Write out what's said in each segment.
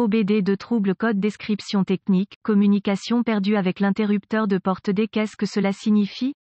OBD de trouble code description technique, communication perdue avec l'interrupteur de porte des Qu'est-ce que cela signifie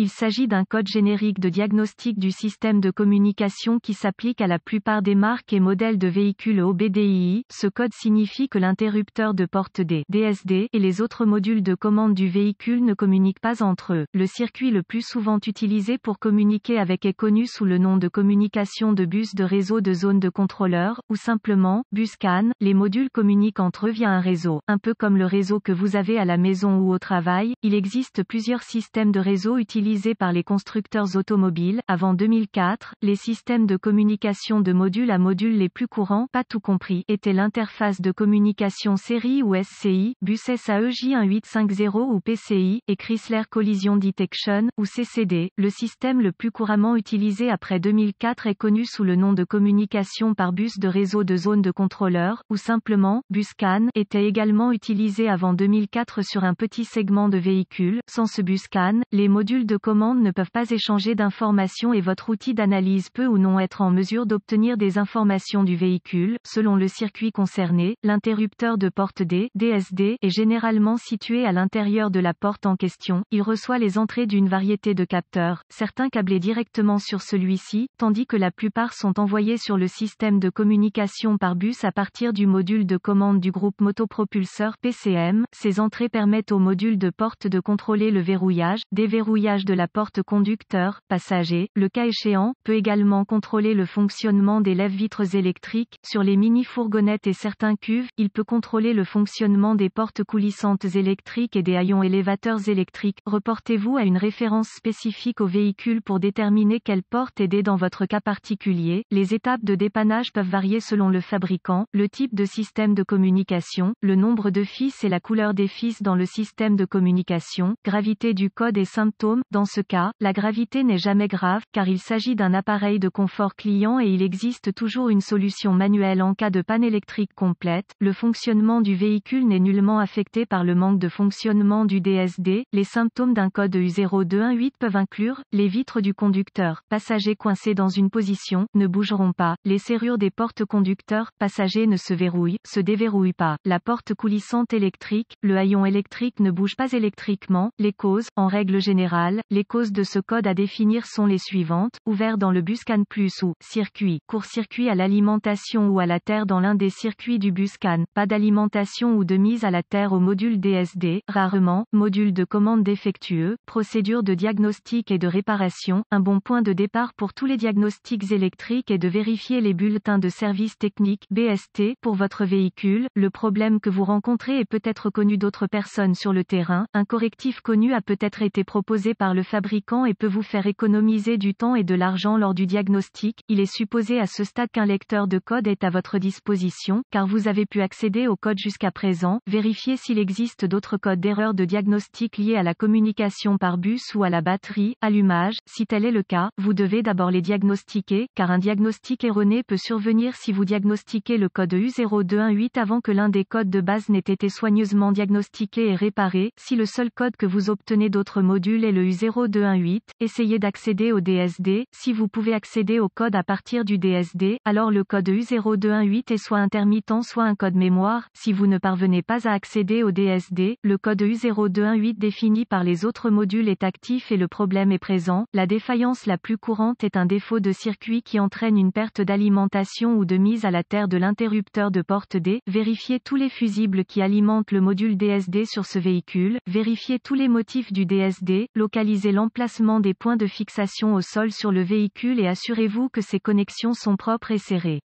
il s'agit d'un code générique de diagnostic du système de communication qui s'applique à la plupart des marques et modèles de véhicules OBDII. Ce code signifie que l'interrupteur de porte D, DSD et les autres modules de commande du véhicule ne communiquent pas entre eux. Le circuit le plus souvent utilisé pour communiquer avec est connu sous le nom de communication de bus de réseau de zone de contrôleur, ou simplement, bus CAN. Les modules communiquent entre eux via un réseau. Un peu comme le réseau que vous avez à la maison ou au travail, il existe plusieurs systèmes de réseau utilisés utilisés par les constructeurs automobiles. Avant 2004, les systèmes de communication de module à module les plus courants, pas tout compris, étaient l'interface de communication série ou SCI, bus SAE J1850 ou PCI, et Chrysler Collision Detection, ou CCD. Le système le plus couramment utilisé après 2004 est connu sous le nom de communication par bus de réseau de zone de contrôleur, ou simplement, bus CAN, était également utilisé avant 2004 sur un petit segment de véhicules. Sans ce bus CAN, les modules de commandes ne peuvent pas échanger d'informations et votre outil d'analyse peut ou non être en mesure d'obtenir des informations du véhicule, selon le circuit concerné. L'interrupteur de porte D, DSD, est généralement situé à l'intérieur de la porte en question. Il reçoit les entrées d'une variété de capteurs, certains câblés directement sur celui-ci, tandis que la plupart sont envoyés sur le système de communication par bus à partir du module de commande du groupe motopropulseur PCM. Ces entrées permettent au module de porte de contrôler le verrouillage, déverrouillage de la porte conducteur, passager, le cas échéant, peut également contrôler le fonctionnement des lèvres vitres électriques, sur les mini-fourgonnettes et certains cuves, il peut contrôler le fonctionnement des portes coulissantes électriques et des haillons élévateurs électriques. Reportez-vous à une référence spécifique au véhicule pour déterminer quelle porte aider dans votre cas particulier. Les étapes de dépannage peuvent varier selon le fabricant, le type de système de communication, le nombre de fils et la couleur des fils dans le système de communication, gravité du code et symptômes, dans ce cas, la gravité n'est jamais grave, car il s'agit d'un appareil de confort client et il existe toujours une solution manuelle en cas de panne électrique complète. Le fonctionnement du véhicule n'est nullement affecté par le manque de fonctionnement du DSD. Les symptômes d'un code U0218 peuvent inclure les vitres du conducteur, passagers coincés dans une position, ne bougeront pas, les serrures des portes conducteurs, passagers ne se verrouillent, se déverrouillent pas, la porte coulissante électrique, le haillon électrique ne bouge pas électriquement, les causes, en règle générale, les causes de ce code à définir sont les suivantes, ouvert dans le buscan plus ou, circuit, court-circuit à l'alimentation ou à la terre dans l'un des circuits du buscan, pas d'alimentation ou de mise à la terre au module DSD, rarement, module de commande défectueux, procédure de diagnostic et de réparation, un bon point de départ pour tous les diagnostics électriques et de vérifier les bulletins de service technique, BST, pour votre véhicule, le problème que vous rencontrez est peut-être connu d'autres personnes sur le terrain, un correctif connu a peut-être été proposé par le fabricant et peut vous faire économiser du temps et de l'argent lors du diagnostic. Il est supposé à ce stade qu'un lecteur de code est à votre disposition, car vous avez pu accéder au code jusqu'à présent. Vérifiez s'il existe d'autres codes d'erreur de diagnostic liés à la communication par bus ou à la batterie, allumage. Si tel est le cas, vous devez d'abord les diagnostiquer, car un diagnostic erroné peut survenir si vous diagnostiquez le code U0218 avant que l'un des codes de base n'ait été soigneusement diagnostiqué et réparé. Si le seul code que vous obtenez d'autres modules est le u 0218, essayez d'accéder au DSD, si vous pouvez accéder au code à partir du DSD, alors le code U0218 est soit intermittent soit un code mémoire, si vous ne parvenez pas à accéder au DSD, le code U0218 défini par les autres modules est actif et le problème est présent, la défaillance la plus courante est un défaut de circuit qui entraîne une perte d'alimentation ou de mise à la terre de l'interrupteur de porte D, vérifiez tous les fusibles qui alimentent le module DSD sur ce véhicule, vérifiez tous les motifs du DSD, localisez l'emplacement des points de fixation au sol sur le véhicule et assurez-vous que ces connexions sont propres et serrées.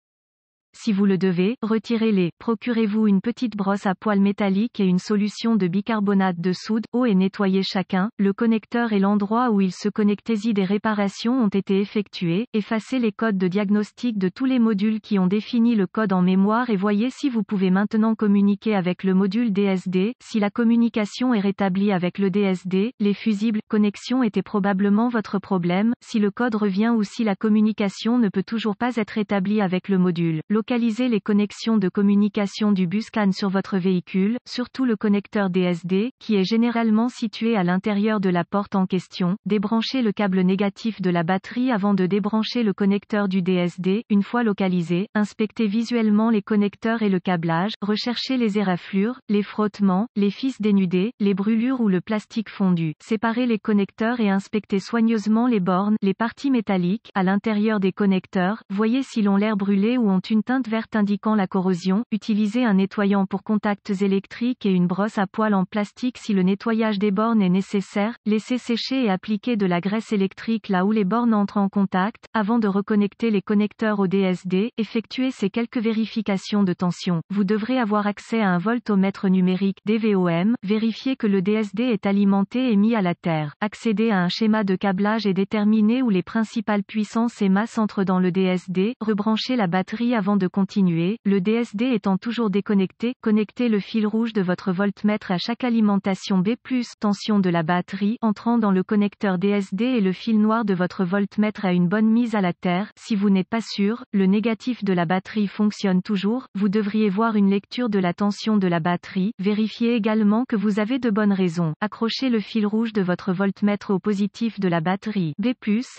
Si vous le devez, retirez-les. Procurez-vous une petite brosse à poils métalliques et une solution de bicarbonate de soude, eau et nettoyez chacun. Le connecteur et l'endroit où il se connectait y des réparations ont été effectuées. Effacez les codes de diagnostic de tous les modules qui ont défini le code en mémoire et voyez si vous pouvez maintenant communiquer avec le module DSD. Si la communication est rétablie avec le DSD, les fusibles, connexion étaient probablement votre problème, si le code revient ou si la communication ne peut toujours pas être rétablie avec le module. Localisez les connexions de communication du bus CAN sur votre véhicule, surtout le connecteur DSD, qui est généralement situé à l'intérieur de la porte en question. Débranchez le câble négatif de la batterie avant de débrancher le connecteur du DSD. Une fois localisé, inspectez visuellement les connecteurs et le câblage, recherchez les éraflures, les frottements, les fils dénudés, les brûlures ou le plastique fondu. Séparez les connecteurs et inspectez soigneusement les bornes, les parties métalliques, à l'intérieur des connecteurs, voyez s'ils ont l'air brûlé ou ont une verte indiquant la corrosion, utilisez un nettoyant pour contacts électriques et une brosse à poils en plastique si le nettoyage des bornes est nécessaire, laissez sécher et appliquer de la graisse électrique là où les bornes entrent en contact, avant de reconnecter les connecteurs au DSD, effectuez ces quelques vérifications de tension. Vous devrez avoir accès à un voltomètre numérique DVOM, vérifiez que le DSD est alimenté et mis à la terre. Accédez à un schéma de câblage et déterminez où les principales puissances et masses entrent dans le DSD, rebranchez la batterie avant de de continuer, le DSD étant toujours déconnecté, connectez le fil rouge de votre voltmètre à chaque alimentation B+, tension de la batterie entrant dans le connecteur DSD et le fil noir de votre voltmètre à une bonne mise à la terre. Si vous n'êtes pas sûr, le négatif de la batterie fonctionne toujours, vous devriez voir une lecture de la tension de la batterie, vérifiez également que vous avez de bonnes raisons. Accrochez le fil rouge de votre voltmètre au positif de la batterie B+,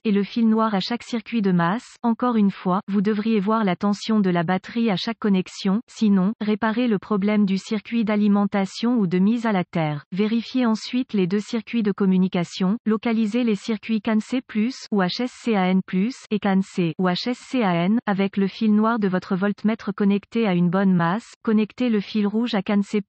et le fil noir à chaque circuit de masse. Encore une fois, vous devriez voir la tension de la batterie à chaque connexion, sinon, réparer le problème du circuit d'alimentation ou de mise à la terre. Vérifiez ensuite les deux circuits de communication, localisez les circuits CAN-C+, ou HSCAN+, et CAN-C, ou HSCAN, avec le fil noir de votre voltmètre connecté à une bonne masse, connectez le fil rouge à CAN-C+,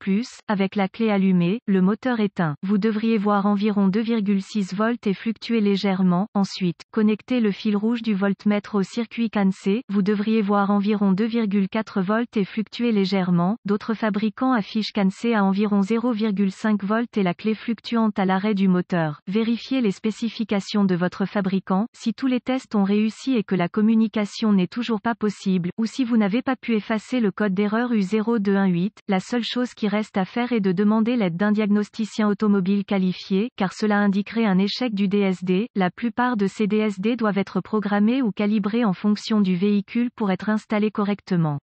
avec la clé allumée, le moteur éteint. Vous devriez voir environ 2,6 volts et fluctuer légèrement, ensuite, connectez le fil rouge du voltmètre au circuit CAN-C, vous devriez voir environ 2,4 volts et fluctuer légèrement, d'autres fabricants affichent CANC e à environ 0,5 volts et la clé fluctuante à l'arrêt du moteur. Vérifiez les spécifications de votre fabricant, si tous les tests ont réussi et que la communication n'est toujours pas possible, ou si vous n'avez pas pu effacer le code d'erreur U0218, la seule chose qui reste à faire est de demander l'aide d'un diagnosticien automobile qualifié, car cela indiquerait un échec du DSD, la plupart de ces DSD doivent être programmés ou calibrés en fonction du véhicule pour être installés correctement correctement.